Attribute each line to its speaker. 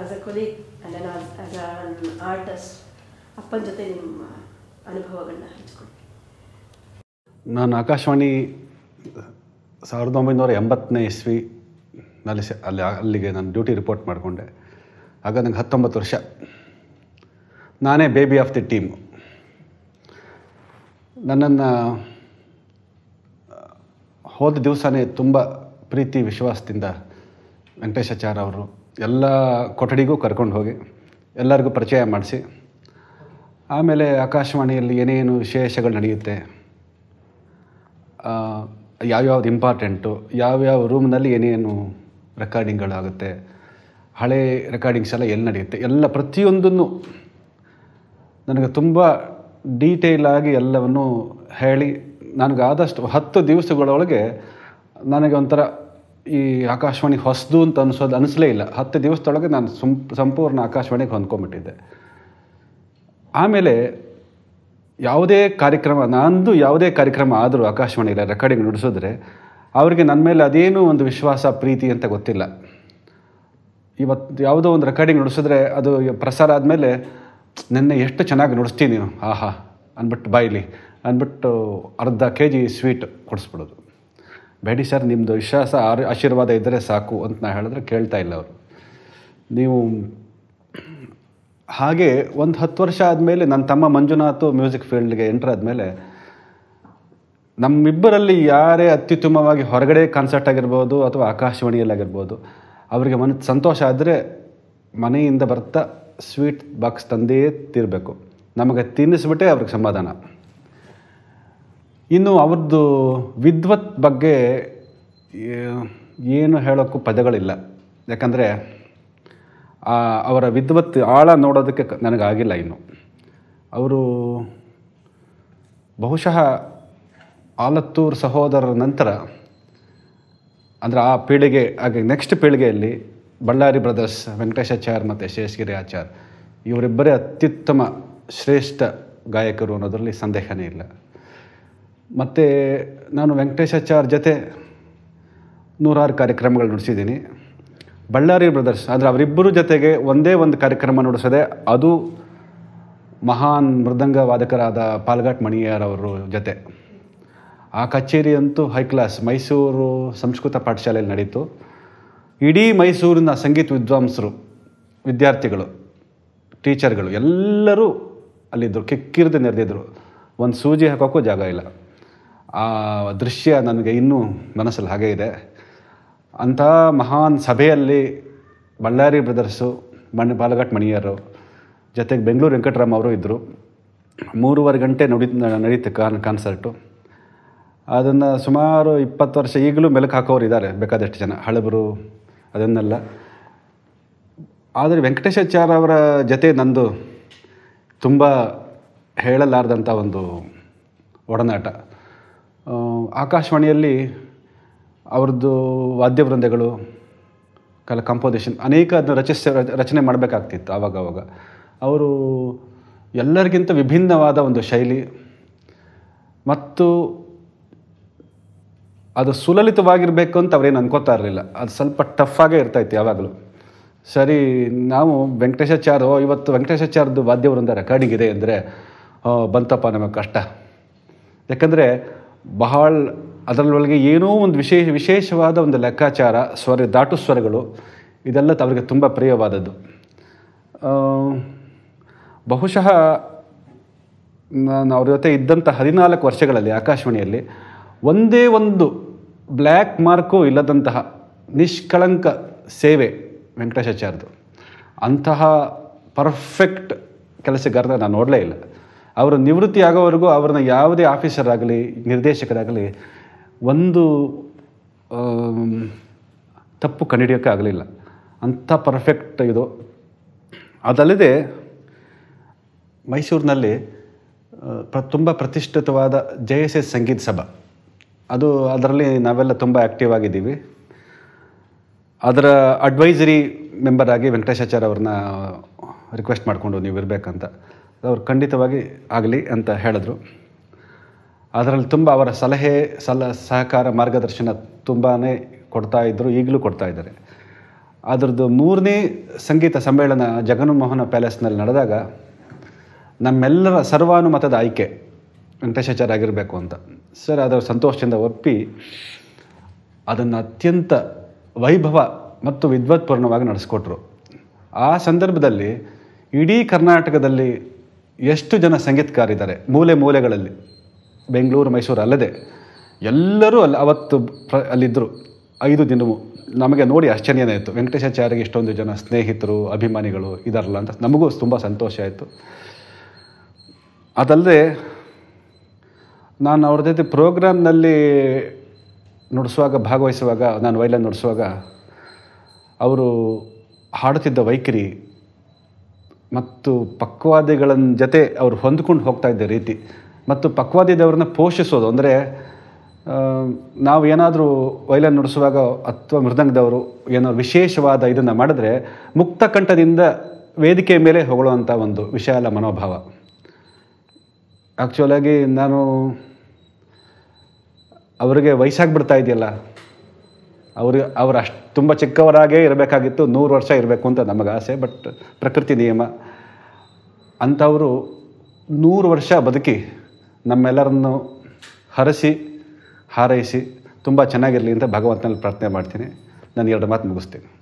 Speaker 1: as a colleague and as as an artist ಅಪ್ಪನ ಜೊತೆ ನಿಮ್ಮ ಅನುಭವಗಳನ್ನ ಹಂಚಿಕೊಳ್ಳಿ ನಾನು ಆಕಾಶವಾಣಿ ಸಾವಿರದ ಒಂಬೈನೂರ ಎಂಬತ್ತನೇ ಇಸ್ವಿನಲ್ಲಿ ಅಲ್ಲಿ ಅಲ್ಲಿಗೆ ನಾನು ಡ್ಯೂಟಿ ರಿಪೋರ್ಟ್ ಮಾಡಿಕೊಂಡೆ ಆಗ ನನಗೆ ಹತ್ತೊಂಬತ್ತು ವರ್ಷ ನಾನೇ ಬೇಬಿ ಆಫ್ ದಿ ಟೀಮು ನನ್ನನ್ನು ಹೋದ ದಿವಸನೇ ತುಂಬ ಪ್ರೀತಿ ವಿಶ್ವಾಸದಿಂದ ವೆಂಕಟೇಶಾಚಾರ್ಯ ಅವರು ಎಲ್ಲ ಕೊಠಡಿಗೂ ಕರ್ಕೊಂಡು ಹೋಗಿ ಎಲ್ಲರಿಗೂ ಪರಿಚಯ ಮಾಡಿಸಿ ಆಮೇಲೆ ಆಕಾಶವಾಣಿಯಲ್ಲಿ ಏನೇನು ವಿಶೇಷಗಳು ನಡೆಯುತ್ತೆ ಯಾವ್ಯಾವ್ದು ಇಂಪಾರ್ಟೆಂಟು ಯಾವ್ಯಾವ ರೂಮ್ನಲ್ಲಿ ಏನೇನು ರೆಕಾರ್ಡಿಂಗ್ಗಳಾಗುತ್ತೆ ಹಳೆ ರೆಕಾರ್ಡಿಂಗ್ಸ್ ಎಲ್ಲ ಎಲ್ಲಿ ನಡೆಯುತ್ತೆ ಎಲ್ಲ ಪ್ರತಿಯೊಂದನ್ನು ನನಗೆ ತುಂಬ ಡೀಟೇಲಾಗಿ ಎಲ್ಲವನ್ನು ಹೇಳಿ ನನಗಾದಷ್ಟು ಹತ್ತು ದಿವಸಗಳೊಳಗೆ ನನಗೆ ಒಂಥರ ಈ ಆಕಾಶವಾಣಿ ಹೊಸದು ಅಂತ ಅನಿಸೋದು ಅನಿಸಲೇ ಇಲ್ಲ ಹತ್ತು ದಿವಸದೊಳಗೆ ನಾನು ಸಂಪೂರ್ಣ ಆಕಾಶವಾಣಿಗೆ ಹೊಂದ್ಕೊಂಬಿಟ್ಟಿದ್ದೆ ಆಮೇಲೆ ಯಾವುದೇ ಕಾರ್ಯಕ್ರಮ ನಂದು ಯಾವುದೇ ಕಾರ್ಯಕ್ರಮ ಆದರೂ ಆಕಾಶವಾಣಿಯಲ್ಲಿ ರೆಕಾರ್ಡಿಂಗ್ ನಡೆಸಿದ್ರೆ ಅವರಿಗೆ ನನ್ನ ಮೇಲೆ ಅದೇನೂ ಒಂದು ವಿಶ್ವಾಸ ಪ್ರೀತಿ ಅಂತ ಗೊತ್ತಿಲ್ಲ ಇವತ್ತು ಯಾವುದೋ ಒಂದು ರೆಕಾರ್ಡಿಂಗ್ ನುಡಿಸಿದ್ರೆ ಅದು ಪ್ರಸಾರ ಆದಮೇಲೆ ನಿನ್ನೆ ಎಷ್ಟು ಚೆನ್ನಾಗಿ ನುಡಿಸ್ತೀನಿ ನೀನು ಆಹಾ ಅಂದ್ಬಿಟ್ಟು ಬಾಯ್ಲಿ ಅಂದ್ಬಿಟ್ಟು ಅರ್ಧ ಕೆ ಜಿ ಸ್ವೀಟ್ ಕೊಡಿಸ್ಬಿಡೋದು ಬೇಡಿ ಸರ್ ನಿಮ್ಮದು ವಿಶ್ವಾಸ ಆರ್ ಆಶೀರ್ವಾದ ಇದ್ದರೆ ಸಾಕು ಅಂತ ನಾ ಹೇಳಿದ್ರೆ ಕೇಳ್ತಾ ಇಲ್ಲ ಅವರು ನೀವು ಹಾಗೆ ಒಂದು ಹತ್ತು ವರ್ಷ ಆದಮೇಲೆ ನನ್ನ ತಮ್ಮ ಮಂಜುನಾಥ್ ಮ್ಯೂಸಿಕ್ ಫೀಲ್ಡ್ಗೆ ಎಂಟ್ರ್ ಆದಮೇಲೆ ನಮ್ಮಿಬ್ಬರಲ್ಲಿ ಯಾರೇ ಅತ್ಯುತ್ತಮವಾಗಿ ಹೊರಗಡೆ ಕಾನ್ಸರ್ಟ್ ಆಗಿರ್ಬೋದು ಅಥವಾ ಆಕಾಶವಾಣಿಯಲ್ಲಾಗಿರ್ಬೋದು ಅವರಿಗೆ ಮನ ಸಂತೋಷ ಆದರೆ ಮನೆಯಿಂದ ಬರ್ತಾ ಸ್ವೀಟ್ ಬಾಕ್ಸ್ ತಂದೆಯೇ ತಿರಬೇಕು ನಮಗೆ ತಿನ್ನಿಸ್ಬಿಟ್ಟೆ ಅವ್ರಿಗೆ ಸಮಾಧಾನ ಇನ್ನು ಅವ್ರದ್ದು ವಿದ್ವತ್ ಬಗ್ಗೆ ಏನು ಹೇಳೋಕ್ಕೂ ಪದಗಳಿಲ್ಲ ಯಾಕಂದರೆ ಅವರ ವಿದ್ವತ್ ಆಳ ನೋಡೋದಕ್ಕೆ ನನಗಾಗಿಲ್ಲ ಇನ್ನು ಅವರು ಬಹುಶಃ ಆಲತ್ತೂರು ಸಹೋದರರ ನಂತರ ಅಂದರೆ ಆ ಪೀಳಿಗೆ ಹಾಗೆ ನೆಕ್ಸ್ಟ್ ಪೀಳಿಗೆಯಲ್ಲಿ ಬಳ್ಳಾರಿ ಬ್ರದರ್ಸ್ ವೆಂಕಟೇಶಾಚಾರ್ ಮತ್ತು ಶೇಷಗಿರಿ ಆಚಾರ್ ಇವರಿಬ್ಬರೇ ಅತ್ಯುತ್ತಮ ಶ್ರೇಷ್ಠ ಗಾಯಕರು ಅನ್ನೋದರಲ್ಲಿ ಸಂದೇಹನೇ ಇಲ್ಲ ಮತ್ತು ನಾನು ವೆಂಕಟೇಶಾಚಾರ್ ಜೊತೆ ನೂರಾರು ಕಾರ್ಯಕ್ರಮಗಳು ನಡೆಸಿದ್ದೀನಿ ಬಳ್ಳಾರಿ ಬ್ರದರ್ಸ್ ಅಂದರೆ ಅವರಿಬ್ಬರ ಜೊತೆಗೆ ಒಂದೇ ಒಂದು ಕಾರ್ಯಕ್ರಮ ನಡೆಸದೆ ಅದು ಮಹಾನ್ ಮೃದಂಗ ವಾದಕರಾದ ಪಾಲ್ಘಾಟ್ ಮಣಿಯಾರವರು ಜೊತೆ ಆ ಕಚೇರಿ ಅಂತೂ ಹೈ ಕ್ಲಾಸ್ ಮೈಸೂರು ಸಂಸ್ಕೃತ ಪಾಠಶಾಲೆಯಲ್ಲಿ ನಡೀತು ಇಡೀ ಮೈಸೂರಿನ ಸಂಗೀತ ವಿದ್ವಾಂಸರು ವಿದ್ಯಾರ್ಥಿಗಳು ಟೀಚರ್ಗಳು ಎಲ್ಲರೂ ಅಲ್ಲಿದ್ದರು ಕಿಕ್ಕಿರದೆ ನೆರೆದಿದ್ದರು ಒಂದು ಸೂಜಿ ಹಾಕೋಕ್ಕೂ ಜಾಗ ಇಲ್ಲ ಆ ದೃಶ್ಯ ನನಗೆ ಇನ್ನೂ ಮನಸ್ಸಲ್ಲಿ ಹಾಗೆ ಇದೆ ಅಂಥ ಮಹಾನ್ ಸಭೆಯಲ್ಲಿ ಬಳ್ಳಾರಿ ಬ್ರದರ್ಸು ಮಣಿ ಬಾಲಘಾಟ್ ಮಣಿಯರು ಜೊತೆಗೆ ಬೆಂಗಳೂರು ವೆಂಕಟರಾಮ್ ಅವರು ಇದ್ದರು ಮೂರುವರೆ ಗಂಟೆ ನುಡಿ ನಡೀತು ಕಾನ್ ಕಾನ್ಸರ್ಟು ಅದನ್ನು ಸುಮಾರು ಇಪ್ಪತ್ತು ವರ್ಷ ಈಗಲೂ ಮೆಲುಕು ಹಾಕೋರು ಇದ್ದಾರೆ ಬೇಕಾದಷ್ಟು ಜನ ಹಳಬರು ಅದನ್ನೆಲ್ಲ ಆದರೆ ವೆಂಕಟೇಶಾಚಾರ ಅವರ ಜೊತೆ ನಂದು ತುಂಬ ಹೇಳಲಾರ್ದಂಥ ಒಂದು ಒಡನಾಟ ಆಕಾಶವಾಣಿಯಲ್ಲಿ ಅವ್ರದ್ದು ವಾದ್ಯವೃಂದಗಳು ಕಲ ಕಂಪೋಸಿಷನ್ ಅನೇಕ ಅದನ್ನ ರಚಿಸ ರಚನೆ ಮಾಡಬೇಕಾಗ್ತಿತ್ತು ಅವಾಗ ಅವರು ಎಲ್ಲರಿಗಿಂತ ವಿಭಿನ್ನವಾದ ಒಂದು ಶೈಲಿ ಮತ್ತು ಅದು ಸುಲಲಿತವಾಗಿರಬೇಕು ಅಂತ ಅವ್ರೇನು ಅನ್ಕೋತಾ ಇರಲಿಲ್ಲ ಅದು ಸ್ವಲ್ಪ ಟಫಾಗೇ ಇರ್ತಾಯಿತ್ತು ಯಾವಾಗಲೂ ಸರಿ ನಾವು ವೆಂಕಟೇಶಾಚಾರ್ಯ ಇವತ್ತು ವೆಂಕಟೇಶಾಚಾರ್ಯದ್ದು ವಾದ್ಯವೃಂದ ರೆಕಾರ್ಡಿಂಗ್ ಇದೆ ಅಂದರೆ ಬಂತಪ್ಪ ನಮಗೆ ಕಷ್ಟ ಯಾಕಂದರೆ ಬಹಳ ಅದರಲ್ಲೊಳಗೆ ಏನೋ ಒಂದು ವಿಶೇಷ ವಿಶೇಷವಾದ ಒಂದು ಲೆಕ್ಕಾಚಾರ ಸ್ವರ ದಾಟು ಸ್ವರಗಳು ಇದೆಲ್ಲ ತವರಿಗೆ ತುಂಬ ಪ್ರಿಯವಾದದ್ದು ಬಹುಶಃ ನಾನು ಅವ್ರ ಜೊತೆ ಇದ್ದಂಥ ಹದಿನಾಲ್ಕು ವರ್ಷಗಳಲ್ಲಿ ಆಕಾಶವಾಣಿಯಲ್ಲಿ ಒಂದೇ ಒಂದು ಬ್ಲ್ಯಾಕ್ ಮಾರ್ಕು ಇಲ್ಲದಂತಹ ನಿಷ್ಕಳಂಕ ಸೇವೆ ವೆಂಕಟೇಶಾಚಾರ್ಯದು ಅಂತಹ ಪರ್ಫೆಕ್ಟ್ ಕೆಲಸಗಾರನ ನಾನು ನೋಡಲೇ ಇಲ್ಲ ಅವರು ನಿವೃತ್ತಿ ಆಗೋವರೆಗೂ ಅವ್ರನ್ನ ಯಾವುದೇ ಆಫೀಸರ್ ಆಗಲಿ ನಿರ್ದೇಶಕರಾಗಲಿ ಒಂದು ತಪ್ಪು ಕಂಡುಹಿಡಿಯೋಕ್ಕೆ ಆಗಲಿಲ್ಲ ಅಂಥ ಪರ್ಫೆಕ್ಟ್ ಇದು ಅದಲ್ಲದೆ ಮೈಸೂರಿನಲ್ಲಿ ಪ್ರ ತುಂಬ ಪ್ರತಿಷ್ಠಿತವಾದ J S S Sangeetha Sabha ಅದು ಅದರಲ್ಲಿ ನಾವೆಲ್ಲ ತುಂಬ ಆ್ಯಕ್ಟಿವ್ ಆಗಿದ್ದೀವಿ ಅದರ ಅಡ್ವೈಸರಿ ಮೆಂಬರಾಗಿ ಆಗಿ ವೆಂಕಟೇಶಾಚಾರ್ಯ ಅವ್ರನ್ನ ರಿಕ್ವೆಸ್ಟ್ ಮಾಡಿಕೊಂಡು ನೀವು ಇರಬೇಕಂತ ಅವರು ಖಂಡಿತವಾಗಿ ಆಗಲಿ ಅಂತ ಹೇಳಿದ್ರು ಅದರಲ್ಲಿ ತುಂಬ ಅವರ ಸಲಹೆ ಸಲ ಸಹಕಾರ ಮಾರ್ಗದರ್ಶನ ತುಂಬಾ ಕೊಡ್ತಾ ಇದ್ದರು ಈಗಲೂ ಇದ್ದಾರೆ ಅದರದ್ದು ಮೂರನೇ ಸಂಗೀತ ಸಮ್ಮೇಳನ ಜಗನ್ಮೋಹನ ಪ್ಯಾಲೇಸ್ನಲ್ಲಿ ನಡೆದಾಗ ನಮ್ಮೆಲ್ಲರ ಸರ್ವಾನುಮತದ ಆಯ್ಕೆ ವೆಂಕಟೇಶಾಚಾರ್ಯ ಆಗಿರಬೇಕು ಅಂತ ಸರ್ ಅದರ ಸಂತೋಷದಿಂದ ಒಪ್ಪಿ ಅದನ್ನು ಅತ್ಯಂತ ವೈಭವ ಮತ್ತು ವಿದ್ವತ್ಪೂರ್ಣವಾಗಿ ನಡೆಸ್ಕೊಟ್ರು ಆ ಸಂದರ್ಭದಲ್ಲಿ ಇಡೀ ಕರ್ನಾಟಕದಲ್ಲಿ ಎಷ್ಟು ಜನ ಸಂಗೀತಕಾರಿದ್ದಾರೆ ಮೂಲೆ ಮೂಲೆಗಳಲ್ಲಿ ಬೆಂಗಳೂರು ಮೈಸೂರು ಅಲ್ಲದೆ ಎಲ್ಲರೂ ಅಲ್ಲಿ ಅವತ್ತು ಪ್ರ ಅಲ್ಲಿದ್ದರು ಐದು ದಿನವೂ ನಮಗೆ ನೋಡಿ ಆಶ್ಚರ್ಯನೇ ಆಯಿತು ವೆಂಕಟೇಶಾಚಾರ್ಯಗೆ ಇಷ್ಟೊಂದು ಜನ ಸ್ನೇಹಿತರು ಅಭಿಮಾನಿಗಳು ಇದಾರಲ್ಲ ಅಂತ ನಮಗೂ ತುಂಬ ಸಂತೋಷ ಆಯಿತು ಅದಲ್ಲದೆ ನಾನು ಅವ್ರ ಜೊತೆ ಪ್ರೋಗ್ರಾಮ್ನಲ್ಲಿ ನುಡಿಸುವಾಗ ಭಾಗವಹಿಸುವಾಗ ನಾನು ವೈಲನ್ ನುಡಿಸುವಾಗ ಅವರು ಹಾಡುತ್ತಿದ್ದ ವೈಖರಿ ಮತ್ತು ಪಕ್ವಾದಿಗಳ ಜೊತೆ ಅವರು ಹೊಂದ್ಕೊಂಡು ಹೋಗ್ತಾ ಇದ್ದ ರೀತಿ ಮತ್ತು ಪಕ್ವಾದಿದವ್ರನ್ನ ಪೋಷಿಸೋದು ಅಂದರೆ ನಾವು ಏನಾದರೂ ವೈಲನ್ ನುಡಿಸುವಾಗ ಅಥವಾ ಮೃದಂಗದವರು ಏನೋ ವಿಶೇಷವಾದ ಇದನ್ನು ಮಾಡಿದ್ರೆ ಕಂಠದಿಂದ ವೇದಿಕೆ ಮೇಲೆ ಹೊಗಳುವಂಥ ಒಂದು ವಿಶಾಲ ಮನೋಭಾವ ಆ್ಯಕ್ಚುಲಾಗಿ ನಾನು ಅವರಿಗೆ ವಯಸ್ಸಾಗಿಬಿಡ್ತಾ ಬಿಡ್ತಾ ಇದೆಯಲ್ಲ ಅವರು ಅವರು ಅಷ್ಟು ತುಂಬ ಚಿಕ್ಕವರಾಗೇ ಇರಬೇಕಾಗಿತ್ತು ನೂರು ವರ್ಷ ಇರಬೇಕು ಅಂತ ನಮಗೆ ಆಸೆ ಬಟ್ ಪ್ರಕೃತಿ ನಿಯಮ ಅಂಥವರು ನೂರು ವರ್ಷ ಬದುಕಿ ನಮ್ಮೆಲ್ಲರನ್ನು ಹರಸಿ ಹಾರೈಸಿ ತುಂಬ ಚೆನ್ನಾಗಿರಲಿ ಅಂತ ಭಗವಂತನಲ್ಲಿ ಪ್ರಾರ್ಥನೆ ಮಾಡ್ತೀನಿ ನಾನು ಎರಡು ಮಾತು ಮುಗಿಸ್ತೀನಿ